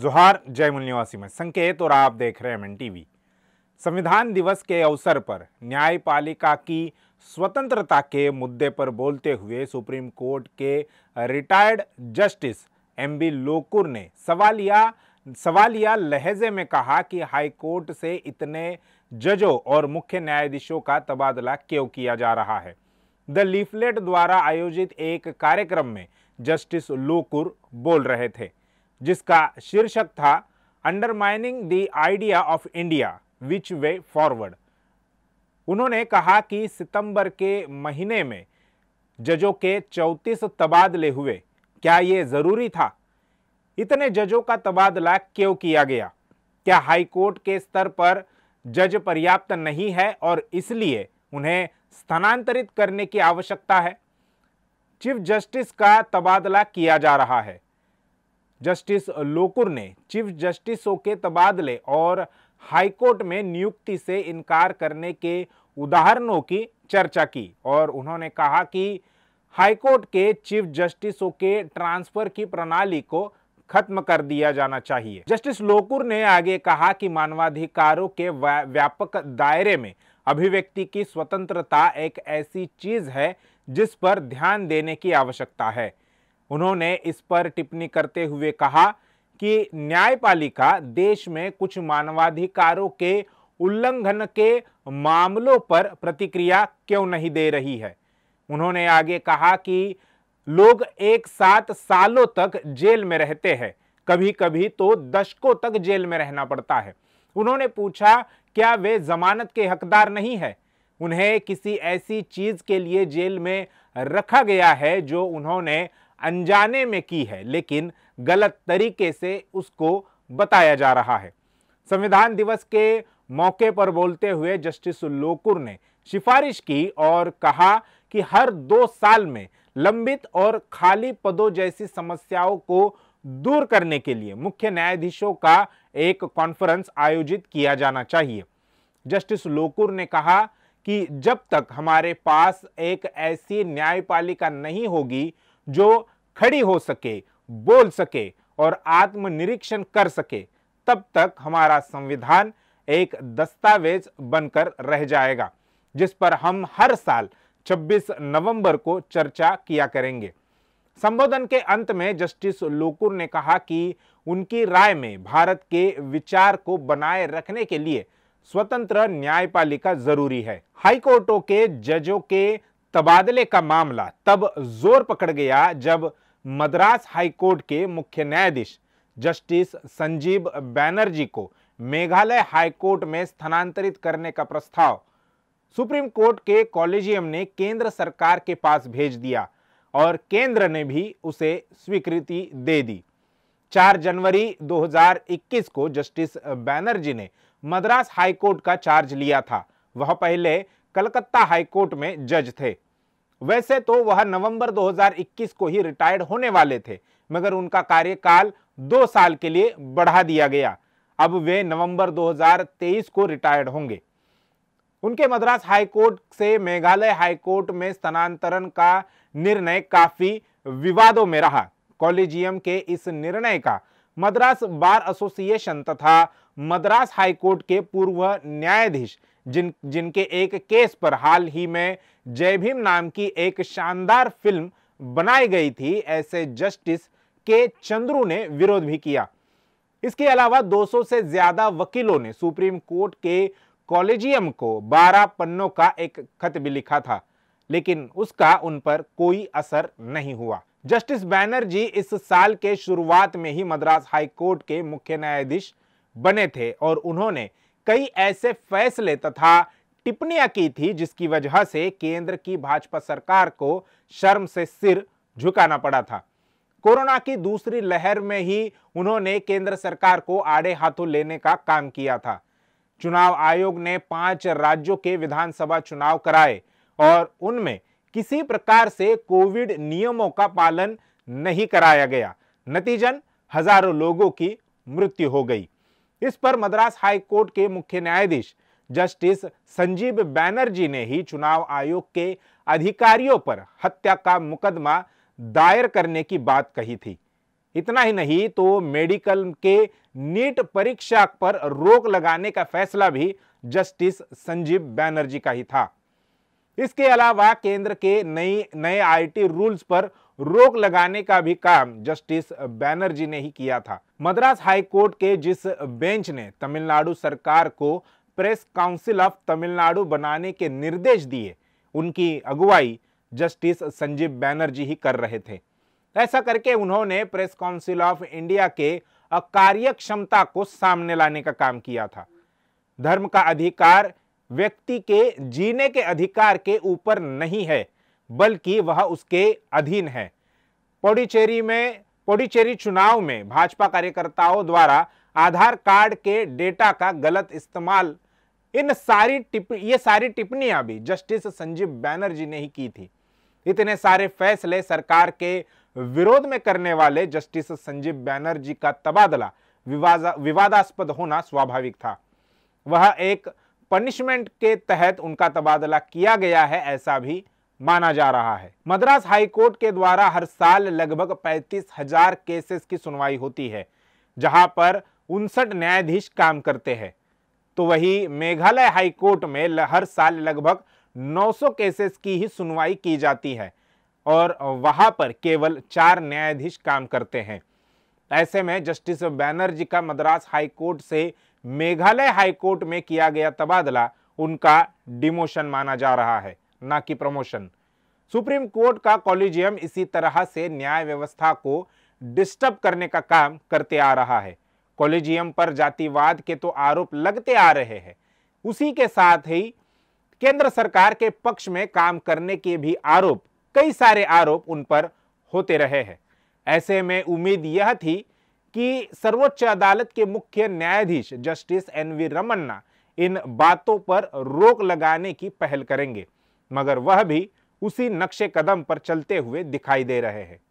जोहार जयमूल निवासी में संकेत और आप देख रहे हैं एम टीवी संविधान दिवस के अवसर पर न्यायपालिका की स्वतंत्रता के मुद्दे पर बोलते हुए सुप्रीम कोर्ट के retired justice M B Lokur ने सवालिया सवालिया लहजे में कहा कि हाईकोर्ट से इतने जजों और मुख्य न्यायाधीशों का तबादला क्यों किया जा रहा है द लीफलेट द्वारा आयोजित एक कार्यक्रम में जस्टिस लोकुर बोल रहे थे जिसका शीर्षक था undermining the idea of India which way forward उन्होंने कहा कि सितंबर के महीने में जजों के 34 तबादले हुए क्या ये ज़रूरी था इतने जजों का तबादला क्यों किया गया क्या हाईकोर्ट के स्तर पर जज पर्याप्त नहीं है और इसलिए उन्हें स्थानांतरित करने की आवश्यकता है चीफ जस्टिस का तबादला किया जा रहा है जस्टिस लोकुर ने चीफ जस्टिसों के तबादले और हाईकोर्ट में नियुक्ति से इनकार करने के उदाहरणों की चर्चा की और उन्होंने कहा कि हाईकोर्ट के चीफ जस्टिसों के ट्रांसफर की प्रणाली को खत्म कर दिया जाना चाहिए जस्टिस लोकुर ने आगे कहा कि मानवाधिकारों के व्यापक दायरे में अभिव्यक्ति की स्वतंत्रता एक ऐसी चीज है जिस पर ध्यान देने की आवश्यकता है उन्होंने इस पर टिप्पणी करते हुए कहा कि न्यायपालिका देश में कुछ मानवाधिकारों के उल्लंघन के मामलों पर प्रतिक्रिया क्यों नहीं दे रही है उन्होंने आगे कहा कि लोग एक साथ सालों तक जेल में रहते हैं कभी कभी तो दशकों तक जेल में रहना पड़ता है उन्होंने पूछा क्या वे जमानत के हकदार नहीं है उन्हें किसी ऐसी चीज के लिए जेल में रखा गया है जो उन्होंने अनजाने में की है लेकिन गलत तरीके से उसको बताया जा रहा है संविधान दिवस के मौके पर बोलते हुए जस्टिस लोकुर ने सिफारिश की और कहा कि हर दो साल में लंबित और खाली पदों जैसी समस्याओं को दूर करने के लिए मुख्य न्यायाधीशों का एक कॉन्फ्रेंस आयोजित किया जाना चाहिए जस्टिस लोकुर ने कहा कि जब तक हमारे पास एक ऐसी न्यायपालिका नहीं होगी जो खड़ी हो सके बोल सके और आत्मनिरीक्षण कर सके तब तक हमारा संविधान एक दस्तावेज बनकर रह जाएगा जिस पर हम हर साल 26 नवंबर को चर्चा किया करेंगे संबोधन के अंत में जस्टिस लोकुर ने कहा कि उनकी राय में भारत के विचार को बनाए रखने के लिए स्वतंत्र न्यायपालिका जरूरी है हाईकोर्टों के जजों के तबादले का मामला तब जोर पकड़ गया जब मद्रास हाईकोर्ट के मुख्य न्यायाधीश जस्टिस संजीव बैनर्जी को मेघालय हाईकोर्ट में स्थानांतरित करने का प्रस्ताव सुप्रीम कोर्ट के कॉलेजियम ने केंद्र सरकार के पास भेज दिया और केंद्र ने भी उसे स्वीकृति दे दी 4 जनवरी 2021 को जस्टिस बैनर्जी ने मद्रास हाईकोर्ट का चार्ज लिया था वह पहले कलकत्ता हाईकोर्ट में जज थे वैसे तो वह नवंबर 2021 को ही रिटायर्ड होने वाले थे मगर उनका कार्यकाल दो साल के लिए बढ़ा दिया गया अब वे नवंबर 2023 को रिटायर्ड होंगे उनके मद्रास हाईकोर्ट से मेघालय हाईकोर्ट में स्थानांतरण का निर्णय काफी विवादों में रहा कॉलेजियम के इस निर्णय का मद्रास बार एसोसिएशन तथा मद्रास हाईकोर्ट के पूर्व न्यायाधीश जिन जिनके एक केस पर हाल ही में जय भीम नाम की एक शानदार फिल्म बनाई गई थी ऐसे जस्टिस के चंद्रू ने विरोध भी किया इसके अलावा 200 से ज्यादा वकीलों ने सुप्रीम कोर्ट के कॉलेजियम को 12 पन्नों का एक खत भी लिखा था लेकिन उसका उन पर कोई असर नहीं हुआ जस्टिस बैनर्जी इस साल के शुरुआत में ही मद्रास हाई कोर्ट के मुख्य न्यायाधीश बने थे और उन्होंने कई ऐसे फैसले तथा टिप्पणियां की थी जिसकी वजह से केंद्र की भाजपा सरकार को शर्म से सिर झुकाना पड़ा था कोरोना की दूसरी लहर में ही उन्होंने केंद्र सरकार को आड़े हाथों लेने का काम किया था चुनाव आयोग ने पांच राज्यों के विधानसभा चुनाव कराए और उनमें किसी प्रकार से कोविड नियमों का पालन नहीं कराया गया नतीजन हजारों लोगों की मृत्यु हो गई इस पर मद्रास हाई कोर्ट के मुख्य न्यायाधीश जस्टिस संजीव बैनर्जी ने ही चुनाव आयोग के अधिकारियों पर हत्या का मुकदमा दायर करने की बात कही थी इतना ही नहीं तो मेडिकल के नीट परीक्षा पर रोक लगाने का फैसला भी जस्टिस संजीव बैनर्जी का ही था इसके अलावा केंद्र के नई नए आईटी रूल्स पर रोक लगाने का भी काम जस्टिस बैनर्जी ने ही किया था मद्रास हाई कोर्ट के जिस बेंच ने तमिलनाडु सरकार को प्रेस काउंसिल ऑफ तमिलनाडु बनाने के निर्देश दिए उनकी अगुवाई जस्टिस संजीव बैनर्जी ही कर रहे थे ऐसा करके उन्होंने प्रेस काउंसिल ऑफ इंडिया के अकार्यक्षमता को सामने लाने का काम किया था धर्म का अधिकार व्यक्ति के जीने के अधिकार के ऊपर नहीं है बल्कि वह उसके अधीन है पौडीचेरी में पौडीचेरी चुनाव में भाजपा कार्यकर्ताओं द्वारा आधार कार्ड के डेटा का गलत इस्तेमाल इन सारी टिप ये सारी टिप्पणियां भी जस्टिस संजीव बैनर्जी ने ही की थी इतने सारे फैसले सरकार के विरोध में करने वाले जस्टिस संजीव बैनर्जी का तबादला विवादास्पद होना स्वाभाविक था वह एक पनिशमेंट के तहत उनका तबादला किया गया है ऐसा भी माना जा रहा है मद्रास हाईकोर्ट के द्वारा हर साल लगभग पैंतीस हजार केसेस की सुनवाई होती है जहां पर उनसठ न्यायाधीश काम करते हैं तो वही मेघालय हाईकोर्ट में हर साल लगभग 900 केसेस की ही सुनवाई की जाती है और वहां पर केवल चार न्यायाधीश काम करते हैं ऐसे में जस्टिस बैनर्जी का मद्रास हाईकोर्ट से मेघालय हाईकोर्ट में किया गया तबादला उनका डिमोशन माना जा रहा है ना कि प्रमोशन सुप्रीम कोर्ट का कॉलेजियम इसी तरह से न्याय व्यवस्था को डिस्टर्ब करने का काम करते आ रहा है कॉलेजियम पर जातिवाद के तो आरोप लगते आ रहे हैं उसी के साथ ही केंद्र सरकार के पक्ष में काम करने के भी आरोप कई सारे आरोप उन पर होते रहे हैं ऐसे में उम्मीद यह थी कि सर्वोच्च अदालत के मुख्य न्यायाधीश जस्टिस एन वी रमन्ना इन बातों पर रोक लगाने की पहल करेंगे मगर वह भी उसी नक्शे कदम पर चलते हुए दिखाई दे रहे हैं